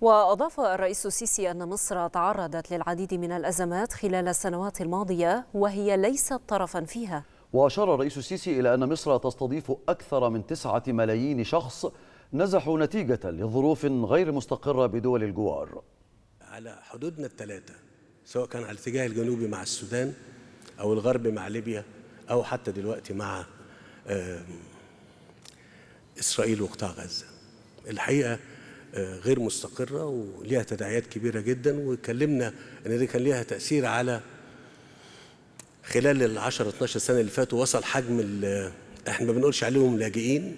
وأضاف الرئيس السيسي أن مصر تعرضت للعديد من الأزمات خلال السنوات الماضية وهي ليست طرفا فيها وأشار الرئيس السيسي إلى أن مصر تستضيف أكثر من تسعة ملايين شخص نزحوا نتيجة لظروف غير مستقرة بدول الجوار على حدودنا الثلاثة سواء كان على الاتجاه الجنوبي مع السودان أو الغرب مع ليبيا أو حتى دلوقتي مع إسرائيل وقطاع غزة الحقيقة غير مستقرة وليها تداعيات كبيرة جدا واتكلمنا ان دي كان ليها تأثير على خلال ال 10 12 سنة اللي فاتوا وصل حجم احنا ما بنقولش عليهم لاجئين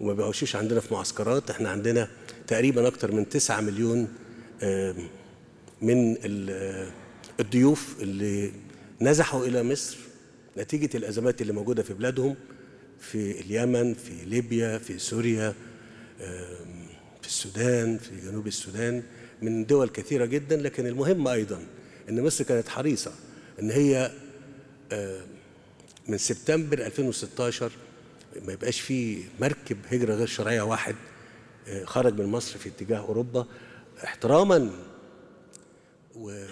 وما بيعيشوش عندنا في معسكرات احنا عندنا تقريبا اكتر من 9 مليون من الضيوف اللي نزحوا الى مصر نتيجة الأزمات اللي موجودة في بلادهم في اليمن في ليبيا في سوريا السودان في جنوب السودان من دول كثيرة جدا لكن المهم أيضا أن مصر كانت حريصة أن هي آه، من سبتمبر 2016 ما يبقاش في مركب هجرة غير شرعية واحد آه، خرج من مصر في اتجاه أوروبا احتراما ومن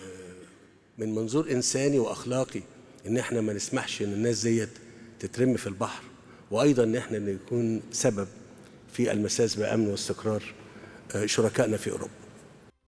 منظور إنساني وأخلاقي إن إحنا ما نسمحش إن الناس ديت تترم في البحر وأيضا إن إحنا نكون سبب في المساس بأمن واستقرار شركائنا في أوروبا